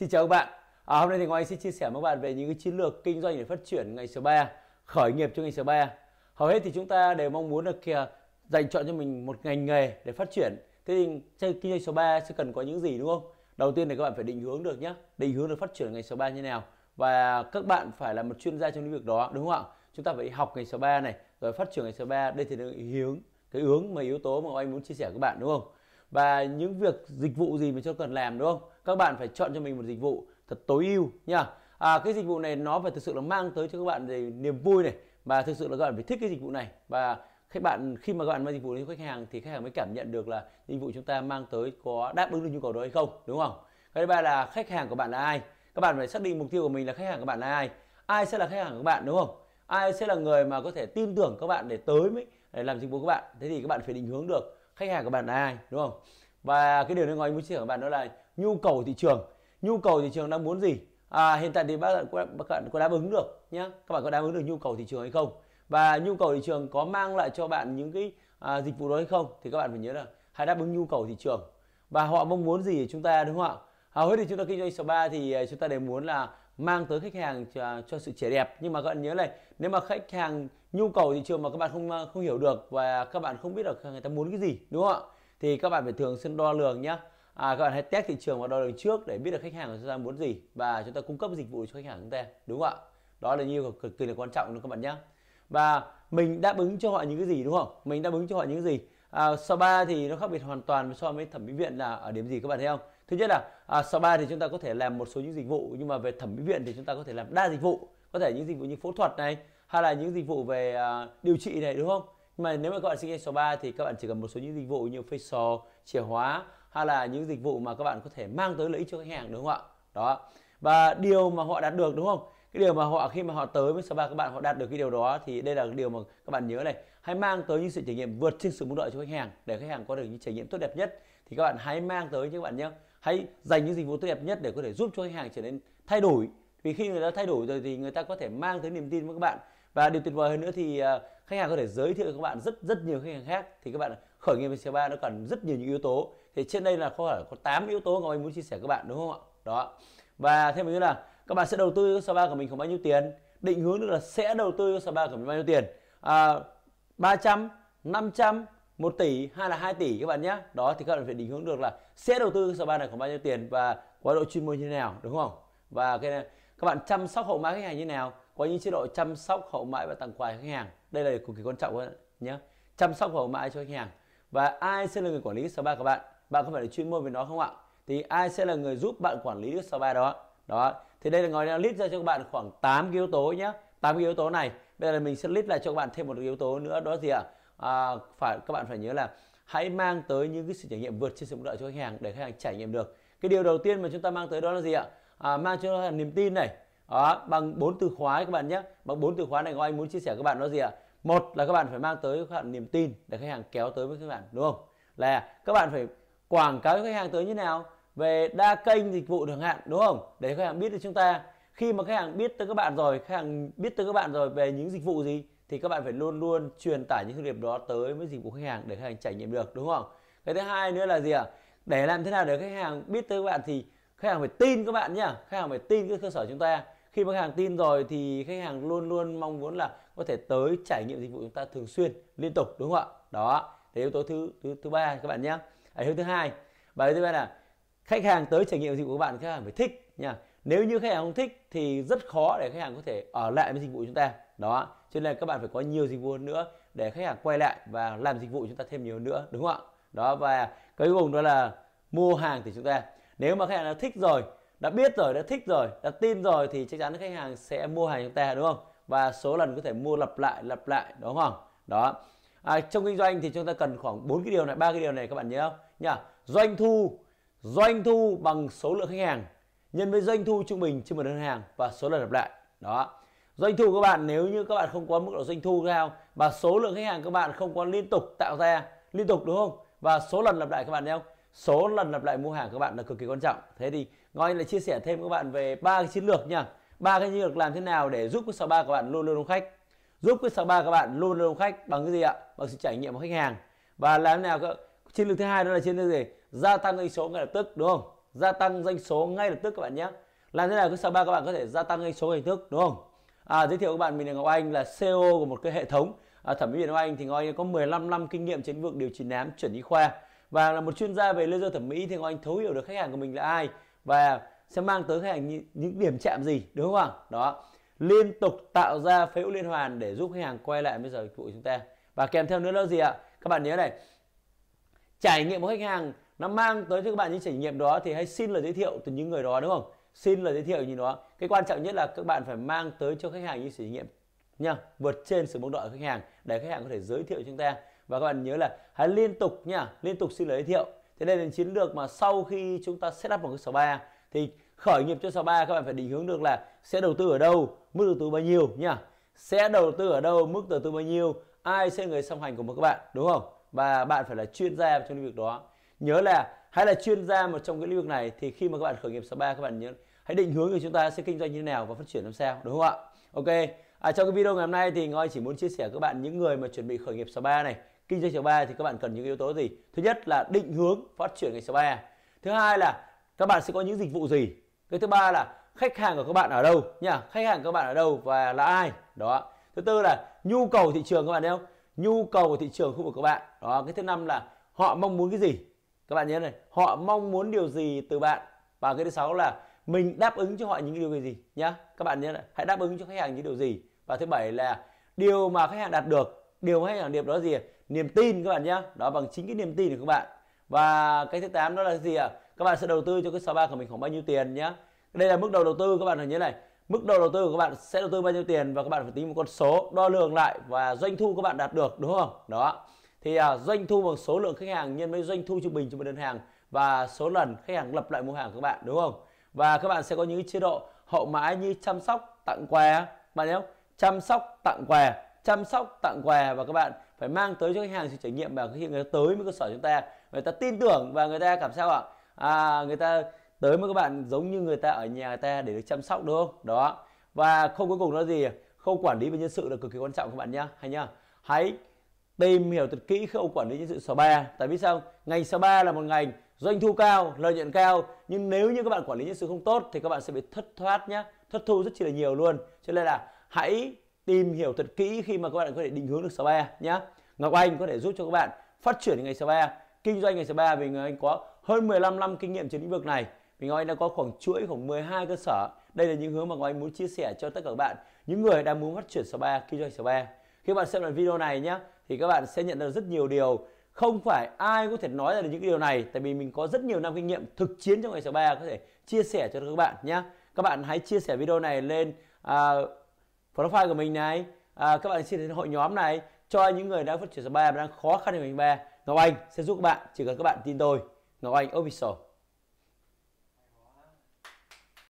Xin chào các bạn. À, hôm nay thì Ngọc Anh sẽ chia sẻ với các bạn về những cái chiến lược kinh doanh để phát triển ngành số spa, khởi nghiệp cho ngành số spa. Hầu hết thì chúng ta đều mong muốn là kìa dành chọn cho mình một ngành nghề để phát triển. Thế thì trong kinh doanh số spa sẽ cần có những gì đúng không? Đầu tiên thì các bạn phải định hướng được nhé, định hướng được phát triển ngành số spa như nào và các bạn phải là một chuyên gia trong lĩnh vực đó đúng không ạ? Chúng ta phải học ngành số spa này rồi phát triển ngành số spa đây thì là hướng cái hướng mà yếu tố mà Ngọc Anh muốn chia sẻ với các bạn đúng không? và những việc dịch vụ gì mình cho cần làm đúng không các bạn phải chọn cho mình một dịch vụ thật tối ưu nha à, cái dịch vụ này nó phải thực sự là mang tới cho các bạn về niềm vui này và thực sự là các bạn phải thích cái dịch vụ này và khách bạn khi mà các bạn mang dịch vụ đến khách hàng thì khách hàng mới cảm nhận được là dịch vụ chúng ta mang tới có đáp ứng được nhu cầu đó hay không đúng không cái thứ ba là khách hàng của bạn là ai các bạn phải xác định mục tiêu của mình là khách hàng của bạn là ai ai sẽ là khách hàng của bạn đúng không ai sẽ là người mà có thể tin tưởng các bạn để tới mới để làm dịch vụ của bạn thế thì các bạn phải định hướng được khách hàng của bạn là ai đúng không và cái điều nữa ngoài muốn chia sẻ với bạn đó là nhu cầu thị trường nhu cầu thị trường đang muốn gì à, hiện tại thì bác bạn có, có đáp ứng được nhé các bạn có đáp ứng được nhu cầu thị trường hay không và nhu cầu thị trường có mang lại cho bạn những cái à, dịch vụ đó hay không thì các bạn phải nhớ là hãy đáp ứng nhu cầu thị trường và họ mong muốn gì chúng ta đúng không ạ hầu à, hết thì chúng ta kinh doanh spa thì à, chúng ta đều muốn là mang tới khách hàng cho, cho sự trẻ đẹp nhưng mà các bạn nhớ này nếu mà khách hàng nhu cầu thị trường mà các bạn không không hiểu được và các bạn không biết được người ta muốn cái gì đúng không ạ thì các bạn phải thường xuyên đo lường nhá à, các bạn hãy test thị trường và đo lường trước để biết được khách hàng của chúng ta muốn gì và chúng ta cung cấp dịch vụ cho khách hàng chúng ta đúng không ạ đó là nhu cực kỳ là quan trọng đó các bạn nhé và mình đáp ứng cho họ những cái gì đúng không mình đáp ứng cho họ những cái gì à, ba thì nó khác biệt hoàn toàn so với thẩm mỹ viện là ở điểm gì các bạn thấy không thứ nhất là à, spa thì chúng ta có thể làm một số những dịch vụ nhưng mà về thẩm mỹ viện thì chúng ta có thể làm đa dịch vụ có thể những dịch vụ như phẫu thuật này hay là những dịch vụ về à, điều trị này đúng không nhưng mà nếu mà các bạn sinh spa thì các bạn chỉ cần một số những dịch vụ như facial trẻ hóa hay là những dịch vụ mà các bạn có thể mang tới lợi ích cho khách hàng đúng không ạ đó và điều mà họ đạt được đúng không cái điều mà họ khi mà họ tới với spa các bạn họ đạt được cái điều đó thì đây là điều mà các bạn nhớ này hãy mang tới những sự trải nghiệm vượt trên sự mong đợi cho khách hàng để khách hàng có được những trải nghiệm tốt đẹp nhất thì các bạn hãy mang tới các bạn nhé hãy dành những dịch vụ tốt đẹp nhất để có thể giúp cho khách hàng trở nên thay đổi vì khi người ta thay đổi rồi thì người ta có thể mang tới niềm tin với các bạn và điều tuyệt vời hơn nữa thì à, khách hàng có thể giới thiệu các bạn rất rất nhiều khách hàng khác thì các bạn khởi nghiệp về spa ba nó cần rất nhiều những yếu tố thì trên đây là có có 8 yếu tố mà mình muốn chia sẻ các bạn đúng không ạ đó và thêm nữa là các bạn sẽ đầu tư cho spa của mình khoảng bao nhiêu tiền định hướng nữa là sẽ đầu tư cho spa của mình bao nhiêu tiền à, 300 500 1 tỷ hay là 2 tỷ các bạn nhé đó thì các bạn phải định hướng được là sẽ đầu tư sau spa này khoảng bao nhiêu tiền và có độ chuyên môn như thế nào đúng không và cái này, các bạn chăm sóc hậu mãi khách hàng như thế nào có những chế độ chăm sóc hậu mãi và tặng quà khách hàng đây là cực kỳ quan trọng các bạn nhé chăm sóc hậu mãi cho khách hàng và ai sẽ là người quản lý sau spa các bạn bạn có phải là chuyên môn về nó không ạ thì ai sẽ là người giúp bạn quản lý được spa đó đó thì đây là ngồi đang list ra cho các bạn khoảng 8 cái yếu tố nhé 8 cái yếu tố này bây giờ mình sẽ list lại cho các bạn thêm một yếu tố nữa đó gì ạ à? à, phải các bạn phải nhớ là hãy mang tới những cái sự trải nghiệm vượt trên sự mong đợi cho khách hàng để khách hàng trải nghiệm được cái điều đầu tiên mà chúng ta mang tới đó là gì ạ à, mang cho khách hàng niềm tin này đó, bằng bốn từ khóa các bạn nhé bằng bốn từ khóa này anh muốn chia sẻ các bạn đó gì ạ một là các bạn phải mang tới các bạn niềm tin để khách hàng kéo tới với các bạn đúng không là các bạn phải quảng cáo khách hàng tới như nào về đa kênh dịch vụ chẳng hạn đúng không để khách hàng biết được chúng ta khi mà khách hàng biết tới các bạn rồi khách hàng biết tới các bạn rồi về những dịch vụ gì thì các bạn phải luôn luôn truyền tải những thông điệp đó tới với dịch vụ khách hàng để khách hàng trải nghiệm được đúng không cái thứ hai nữa là gì ạ à? để làm thế nào để khách hàng biết tới các bạn thì khách hàng phải tin các bạn nhá khách hàng phải tin cái cơ sở chúng ta khi mà khách hàng tin rồi thì khách hàng luôn luôn mong muốn là có thể tới trải nghiệm dịch vụ chúng ta thường xuyên liên tục đúng không ạ đó thế yếu tố thứ thứ thứ ba các bạn nhé à, yếu thứ hai bài thứ ba là khách hàng tới trải nghiệm dịch vụ của bạn khách hàng phải thích nha nếu như khách hàng không thích thì rất khó để khách hàng có thể ở lại với dịch vụ chúng ta đó cho nên các bạn phải có nhiều dịch vụ hơn nữa để khách hàng quay lại và làm dịch vụ chúng ta thêm nhiều hơn nữa đúng không ạ đó và cái cùng đó là mua hàng thì chúng ta nếu mà khách hàng đã thích rồi đã biết rồi đã thích rồi đã tin rồi thì chắc chắn khách hàng sẽ mua hàng chúng ta đúng không và số lần có thể mua lặp lại lặp lại đúng không đó à, trong kinh doanh thì chúng ta cần khoảng bốn cái điều này ba cái điều này các bạn nhớ không nhá doanh thu doanh thu bằng số lượng khách hàng nhân với doanh thu trung bình trên một đơn hàng và số lần lặp lại đó doanh thu các bạn nếu như các bạn không có mức độ doanh thu cao và số lượng khách hàng các bạn không có liên tục tạo ra liên tục đúng không và số lần lặp lại các bạn thấy số lần lặp lại mua hàng các bạn là cực kỳ quan trọng thế thì ngon là chia sẻ thêm các bạn về ba cái chiến lược nha ba cái chiến lược làm thế nào để giúp cái sáu ba của bạn luôn luôn đông khách giúp cái sáu ba các bạn luôn luôn đông khách bằng cái gì ạ bằng sự trải nghiệm của khách hàng và làm thế nào các chiến lược thứ hai đó là chiến lược gì gia tăng doanh số ngay lập tức đúng không gia tăng doanh số ngay lập tức các bạn nhé làm thế nào cái sáu ba các bạn có thể gia tăng doanh số hình thức đúng không À, giới thiệu các bạn mình là Ngọc Anh là CEO của một cái hệ thống à, thẩm mỹ viện Ngọc Anh thì Ngọc Anh có 15 năm kinh nghiệm trên vực điều trị nám chuẩn y khoa và là một chuyên gia về laser thẩm mỹ thì Ngọc Anh thấu hiểu được khách hàng của mình là ai và sẽ mang tới khách hàng những điểm chạm gì đúng không ạ? Đó liên tục tạo ra phễu liên hoàn để giúp khách hàng quay lại bây giờ dịch vụ chúng ta và kèm theo nữa là gì ạ? Các bạn nhớ này trải nghiệm của khách hàng nó mang tới cho các bạn những trải nghiệm đó thì hãy xin lời giới thiệu từ những người đó đúng không? xin là giới thiệu như nó cái quan trọng nhất là các bạn phải mang tới cho khách hàng những trải nghiệm nha vượt trên sự mong đợi của khách hàng để khách hàng có thể giới thiệu chúng ta và các bạn nhớ là hãy liên tục nha liên tục xin lời giới thiệu thế đây là chiến lược mà sau khi chúng ta set up một cái ba thì khởi nghiệp cho ba các bạn phải định hướng được là sẽ đầu tư ở đâu mức đầu tư bao nhiêu nha sẽ đầu tư ở đâu mức đầu tư bao nhiêu ai sẽ người song hành cùng các bạn đúng không và bạn phải là chuyên gia trong lĩnh vực đó nhớ là hay là chuyên gia một trong cái lĩnh vực này thì khi mà các bạn khởi nghiệp sau ba các bạn nhớ hãy định hướng được chúng ta sẽ kinh doanh như thế nào và phát triển làm sao đúng không ạ ok à, trong cái video ngày hôm nay thì ngoi chỉ muốn chia sẻ với các bạn những người mà chuẩn bị khởi nghiệp spa này kinh doanh spa thì các bạn cần những yếu tố gì thứ nhất là định hướng phát triển ngành spa thứ hai là các bạn sẽ có những dịch vụ gì cái thứ ba là khách hàng của các bạn ở đâu nha khách hàng của các bạn ở đâu và là ai đó thứ tư là nhu cầu thị trường các bạn đâu nhu cầu của thị trường khu vực của bạn đó cái thứ năm là họ mong muốn cái gì các bạn nhớ này họ mong muốn điều gì từ bạn và cái thứ sáu là mình đáp ứng cho họ những điều gì nhá các bạn nhớ này hãy đáp ứng cho khách hàng những điều gì và thứ bảy là điều mà khách hàng đạt được điều mà khách hàng điệp đó gì niềm tin các bạn nhá đó bằng chính cái niềm tin của các bạn và cái thứ tám đó là gì ạ các bạn sẽ đầu tư cho cái sáu ba của mình khoảng bao nhiêu tiền nhá đây là mức đầu đầu tư các bạn phải nhớ này mức đầu đầu tư của các bạn sẽ đầu tư bao nhiêu tiền và các bạn phải tính một con số đo lường lại và doanh thu các bạn đạt được đúng không đó thì à, doanh thu bằng số lượng khách hàng nhân với doanh thu trung bình cho một đơn hàng và số lần khách hàng lập lại mua hàng của các bạn đúng không và các bạn sẽ có những chế độ hậu mãi như chăm sóc tặng quà bạn nhớ chăm sóc tặng quà chăm sóc tặng quà và các bạn phải mang tới cho khách hàng sự trải nghiệm và khi người ta tới với cơ sở chúng ta người ta tin tưởng và người ta cảm sao ạ à, người ta tới với các bạn giống như người ta ở nhà người ta để được chăm sóc đúng không đó và không cuối cùng là gì không quản lý về nhân sự là cực kỳ quan trọng các bạn nhá hay nhá hãy tìm hiểu thật kỹ khâu quản lý nhân sự spa tại vì sao ngành spa là một ngành doanh thu cao lợi nhuận cao nhưng nếu như các bạn quản lý nhân sự không tốt thì các bạn sẽ bị thất thoát nhé thất thu rất chỉ là nhiều luôn cho nên là hãy tìm hiểu thật kỹ khi mà các bạn có thể định hướng được spa nhé ngọc anh có thể giúp cho các bạn phát triển ngành spa kinh doanh ngành spa vì người anh có hơn 15 năm kinh nghiệm trên lĩnh vực này vì Ngọc Anh đã có khoảng chuỗi khoảng 12 cơ sở. Đây là những hướng mà Ngọc Anh muốn chia sẻ cho tất cả các bạn, những người đang muốn phát triển spa, kinh doanh spa. Khi bạn xem lại video này nhé, thì các bạn sẽ nhận được rất nhiều điều không phải ai có thể nói ra được những cái điều này tại vì mình có rất nhiều năm kinh nghiệm thực chiến trong ngành sáu ba có thể chia sẻ cho các bạn nhé các bạn hãy chia sẻ video này lên à, profile của mình này à, các bạn xin đến hội nhóm này cho những người đang phát triển sờ bài đang khó khăn về ngành bài Ngọc Anh sẽ giúp các bạn chỉ cần các bạn tin tôi Ngọc Anh Official